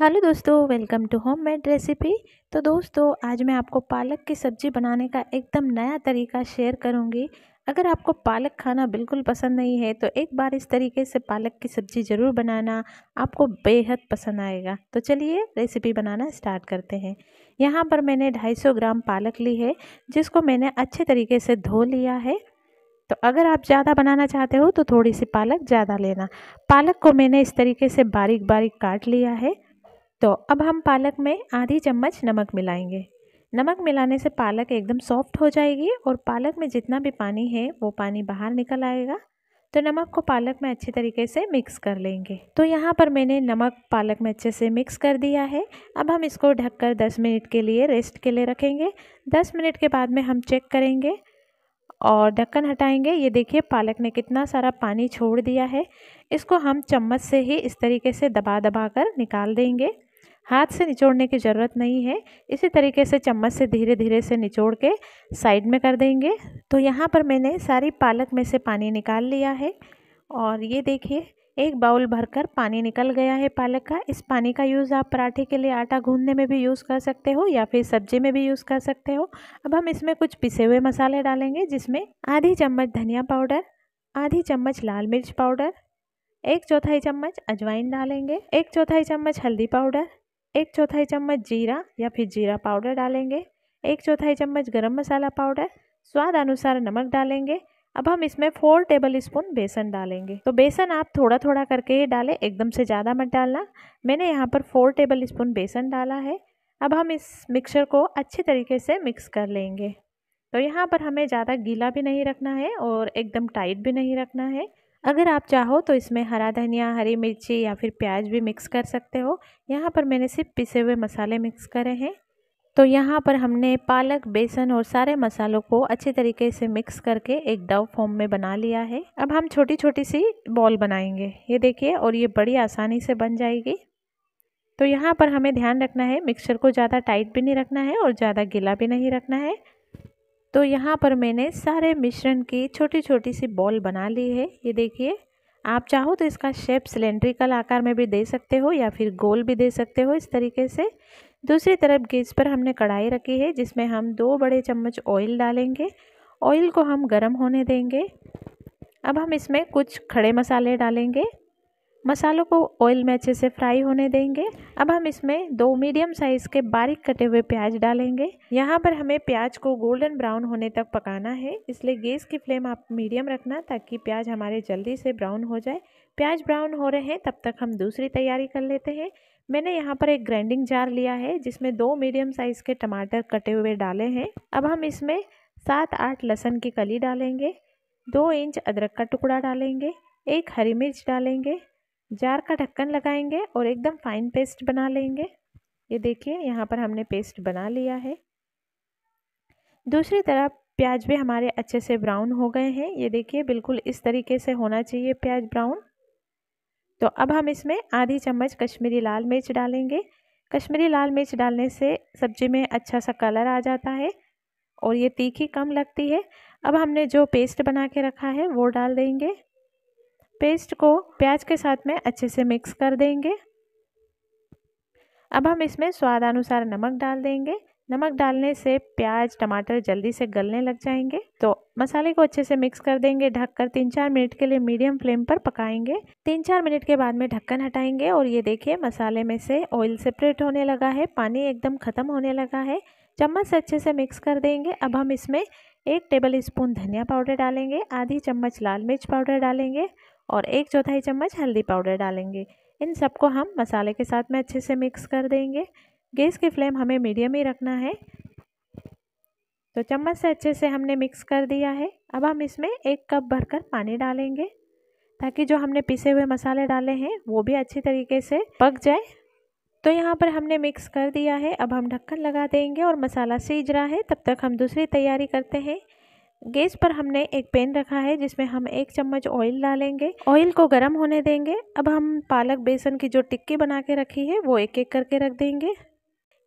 hello दोस्तों welcome to home made recipe तो दोस्तों आज मैं आपको पालक की सब्ज़ी बनाने का एकदम नया तरीका शेयर करूंगी अगर आपको पालक खाना बिल्कुल पसंद नहीं है तो एक बार इस तरीके से पालक की सब्ज़ी ज़रूर बनाना आपको बेहद पसंद आएगा तो चलिए रेसिपी बनाना स्टार्ट करते हैं यहाँ पर मैंने ढाई ग्राम पालक ली है जिसको मैंने अच्छे तरीके से धो लिया है तो अगर आप ज़्यादा बनाना चाहते हो तो थोड़ी सी पालक ज़्यादा लेना पालक को मैंने इस तरीके से बारीक बारीक काट लिया है तो अब हम पालक में आधी चम्मच नमक मिलाएंगे नमक मिलाने से पालक एकदम सॉफ्ट हो जाएगी और पालक में जितना भी पानी है वो पानी बाहर निकल आएगा तो नमक को पालक में अच्छे तरीके से मिक्स कर लेंगे तो यहाँ पर मैंने नमक पालक में अच्छे से मिक्स कर दिया है अब हम इसको ढककर 10 मिनट के लिए रेस्ट के लिए रखेंगे 10 मिनट के बाद में हम चेक करेंगे और ढक्कन हटाएंगे ये देखिए पालक ने कितना सारा पानी छोड़ दिया है इसको हम चम्मच से ही इस तरीके से दबा दबा कर निकाल देंगे हाथ से निचोड़ने की ज़रूरत नहीं है इसी तरीके से चम्मच से धीरे धीरे से निचोड़ के साइड में कर देंगे तो यहाँ पर मैंने सारी पालक में से पानी निकाल लिया है और ये देखिए एक बाउल भरकर पानी निकल गया है पालक का इस पानी का यूज़ आप पराठे के लिए आटा गूंदने में भी यूज़ कर सकते हो या फिर सब्जी में भी यूज़ कर सकते हो अब हम इसमें कुछ पिसे हुए मसाले डालेंगे जिसमें आधी चम्मच धनिया पाउडर आधी चम्मच लाल मिर्च पाउडर एक चौथाई चम्मच अजवाइन डालेंगे एक चौथाई चम्मच हल्दी पाउडर एक चौथाई चम्मच जीरा या फिर जीरा पाउडर डालेंगे एक चौथाई चम्मच गरम मसाला पाउडर स्वाद अनुसार नमक डालेंगे अब हम इसमें फोर टेबल स्पून बेसन डालेंगे तो बेसन आप थोड़ा थोड़ा करके ही डालें एकदम से ज़्यादा मत डालना मैंने यहाँ पर फोर टेबल स्पून बेसन डाला है अब हम इस मिक्सर को अच्छे तरीके से मिक्स कर लेंगे तो यहाँ पर हमें ज़्यादा गीला भी नहीं रखना है और एकदम टाइट भी नहीं रखना है अगर आप चाहो तो इसमें हरा धनिया हरी मिर्ची या फिर प्याज भी मिक्स कर सकते हो यहाँ पर मैंने सिर्फ पिसे हुए मसाले मिक्स करे हैं तो यहाँ पर हमने पालक बेसन और सारे मसालों को अच्छे तरीके से मिक्स करके एक डव फॉर्म में बना लिया है अब हम छोटी छोटी सी बॉल बनाएंगे ये देखिए और ये बड़ी आसानी से बन जाएगी तो यहाँ पर हमें ध्यान रखना है मिक्सचर को ज़्यादा टाइट भी नहीं रखना है और ज़्यादा गीला भी नहीं रखना है तो यहाँ पर मैंने सारे मिश्रण की छोटी छोटी सी बॉल बना ली है ये देखिए आप चाहो तो इसका शेप सिलेंड्रिकल आकार में भी दे सकते हो या फिर गोल भी दे सकते हो इस तरीके से दूसरी तरफ गैस पर हमने कढ़ाई रखी है जिसमें हम दो बड़े चम्मच ऑयल डालेंगे ऑयल को हम गर्म होने देंगे अब हम इसमें कुछ खड़े मसाले डालेंगे मसालों को ऑयल में अच्छे से फ्राई होने देंगे अब हम इसमें दो मीडियम साइज़ के बारीक कटे हुए प्याज डालेंगे यहाँ पर हमें प्याज को गोल्डन ब्राउन होने तक पकाना है इसलिए गैस की फ्लेम आप मीडियम रखना ताकि प्याज हमारे जल्दी से ब्राउन हो जाए प्याज ब्राउन हो रहे हैं तब तक हम दूसरी तैयारी कर लेते हैं मैंने यहाँ पर एक ग्राइंडिंग जार लिया है जिसमें दो मीडियम साइज़ के टमाटर कटे हुए डाले हैं अब हम इसमें सात आठ लहसुन की कली डालेंगे दो इंच अदरक का टुकड़ा डालेंगे एक हरी मिर्च डालेंगे जार का ढक्कन लगाएंगे और एकदम फाइन पेस्ट बना लेंगे ये देखिए यहाँ पर हमने पेस्ट बना लिया है दूसरी तरफ प्याज भी हमारे अच्छे से ब्राउन हो गए हैं ये देखिए बिल्कुल इस तरीके से होना चाहिए प्याज ब्राउन तो अब हम इसमें आधी चम्मच कश्मीरी लाल मिर्च डालेंगे कश्मीरी लाल मिर्च डालने से सब्ज़ी में अच्छा सा कलर आ जाता है और ये तीखी कम लगती है अब हमने जो पेस्ट बना के रखा है वो डाल देंगे पेस्ट को प्याज के साथ में अच्छे से मिक्स कर देंगे अब हम इसमें स्वाद अनुसार नमक डाल देंगे नमक डालने से प्याज टमाटर जल्दी से गलने लग जाएंगे तो मसाले को अच्छे से मिक्स कर देंगे ढककर तीन चार मिनट के लिए मीडियम फ्लेम पर पकाएंगे तीन चार मिनट के बाद में ढक्कन हटाएंगे और ये देखिए मसाले में से ऑयल सेपरेट होने लगा है पानी एकदम ख़त्म होने लगा है चम्मच से अच्छे से मिक्स कर देंगे अब हम इसमें एक टेबल स्पून धनिया पाउडर डालेंगे आधी चम्मच लाल मिर्च पाउडर डालेंगे और एक चौथाई चम्मच हल्दी पाउडर डालेंगे इन सबको हम मसाले के साथ में अच्छे से मिक्स कर देंगे गैस की फ्लेम हमें मीडियम ही रखना है तो चम्मच से अच्छे से हमने मिक्स कर दिया है अब हम इसमें एक कप भरकर पानी डालेंगे ताकि जो हमने पिसे हुए मसाले डाले हैं वो भी अच्छी तरीके से पक जाए तो यहाँ पर हमने मिक्स कर दिया है अब हम ढक्कन लगा देंगे और मसाला सीज रहा है तब तक हम दूसरी तैयारी करते हैं गैस पर हमने एक पैन रखा है जिसमें हम एक चम्मच ऑयल डालेंगे ऑयल को गर्म होने देंगे अब हम पालक बेसन की जो टिक्की बना के रखी है वो एक एक करके रख देंगे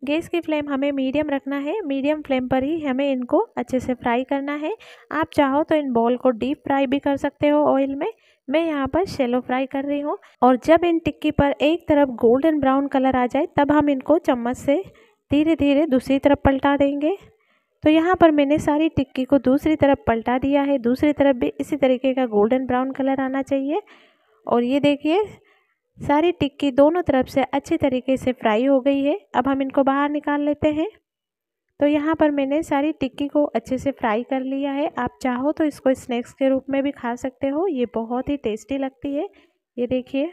गैस की फ्लेम हमें मीडियम रखना है मीडियम फ्लेम पर ही हमें इनको अच्छे से फ्राई करना है आप चाहो तो इन बॉल को डीप फ्राई भी कर सकते हो ऑयल में मैं यहाँ पर शेलो फ्राई कर रही हूँ और जब इन टिक्की पर एक तरफ गोल्डन ब्राउन कलर आ जाए तब हम इनको चम्मच से धीरे धीरे दूसरी तरफ पलटा देंगे तो यहाँ पर मैंने सारी टिक्की को दूसरी तरफ पलटा दिया है दूसरी तरफ भी इसी तरीके का गोल्डन ब्राउन कलर आना चाहिए और ये देखिए सारी टिक्की दोनों तरफ से अच्छे तरीके से फ्राई हो गई है अब हम इनको बाहर निकाल लेते हैं तो यहाँ पर मैंने सारी टिक्की को अच्छे से फ्राई कर लिया है आप चाहो तो इसको स्नैक्स के रूप में भी खा सकते हो ये बहुत ही टेस्टी लगती है ये देखिए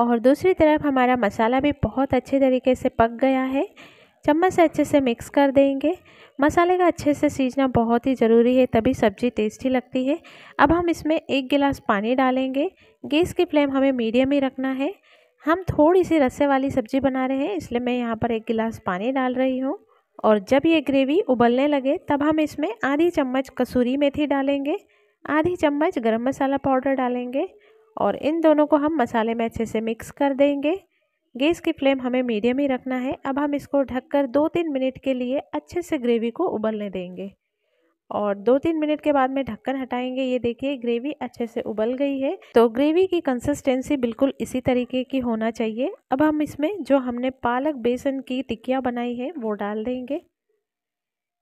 और दूसरी तरफ हमारा मसाला भी बहुत अच्छे तरीके से पक गया है चम्मच से अच्छे से मिक्स कर देंगे मसाले का अच्छे से सीजना बहुत ही ज़रूरी है तभी सब्ज़ी टेस्टी लगती है अब हम इसमें एक गिलास पानी डालेंगे गैस की फ्लेम हमें मीडियम ही रखना है हम थोड़ी सी रस्से वाली सब्ज़ी बना रहे हैं इसलिए मैं यहाँ पर एक गिलास पानी डाल रही हूँ और जब ये ग्रेवी उबलने लगे तब हम इसमें आधी चम्मच कसूरी मेथी डालेंगे आधी चम्मच गर्म मसाला पाउडर डालेंगे और इन दोनों को हम मसाले में अच्छे से मिक्स कर देंगे गैस की फ्लेम हमें मीडियम ही रखना है अब हम इसको ढककर दो तीन मिनट के लिए अच्छे से ग्रेवी को उबलने देंगे और दो तीन मिनट के बाद में ढक्कन हटाएंगे ये देखिए ग्रेवी अच्छे से उबल गई है तो ग्रेवी की कंसिस्टेंसी बिल्कुल इसी तरीके की होना चाहिए अब हम इसमें जो हमने पालक बेसन की टिक्किया बनाई है वो डाल देंगे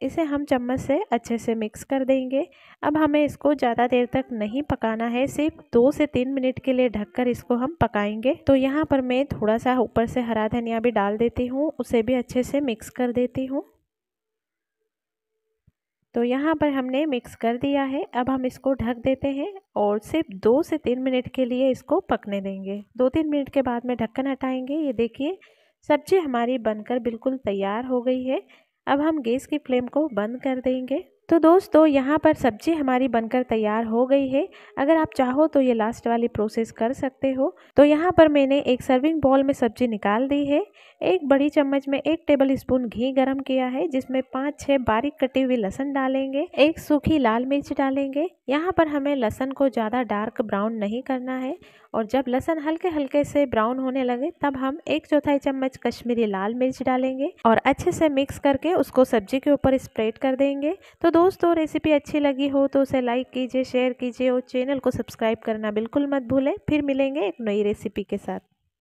इसे हम चम्मच से अच्छे से मिक्स कर देंगे अब हमें इसको ज़्यादा देर तक नहीं पकाना है सिर्फ दो से तीन मिनट के लिए ढककर इसको हम पकाएंगे तो यहाँ पर मैं थोड़ा सा ऊपर से हरा धनिया भी डाल देती हूँ उसे भी अच्छे से मिक्स कर देती हूँ तो यहाँ पर हमने मिक्स कर दिया है अब हम इसको ढक देते हैं और सिर्फ दो से तीन मिनट के लिए इसको पकने देंगे दो तीन मिनट के बाद में ढक्कन हटाएंगे ये देखिए सब्जी हमारी बनकर बिल्कुल तैयार हो गई है अब हम गैस की फ्लेम को बंद कर देंगे तो दोस्तों यहाँ पर सब्जी हमारी बनकर तैयार हो गई है अगर आप चाहो तो ये लास्ट वाली प्रोसेस कर सकते हो तो यहाँ पर मैंने एक सर्विंग बॉल में सब्जी निकाल दी है एक बड़ी चम्मच में एक टेबल स्पून घी गरम किया है जिसमें पाँच छः बारीक कटी हुई लहसुन डालेंगे एक सूखी लाल मिर्च डालेंगे यहाँ पर हमें लहसन को ज़्यादा डार्क ब्राउन नहीं करना है और जब लहसन हल्के हल्के से ब्राउन होने लगे तब हम एक चौथाई चम्मच कश्मीरी लाल मिर्च डालेंगे और अच्छे से मिक्स करके उसको सब्जी के ऊपर स्प्रेड कर देंगे तो दोस्तों रेसिपी अच्छी लगी हो तो उसे लाइक कीजिए शेयर कीजिए और चैनल को सब्सक्राइब करना बिल्कुल मत भूलें फिर मिलेंगे एक नई रेसिपी के साथ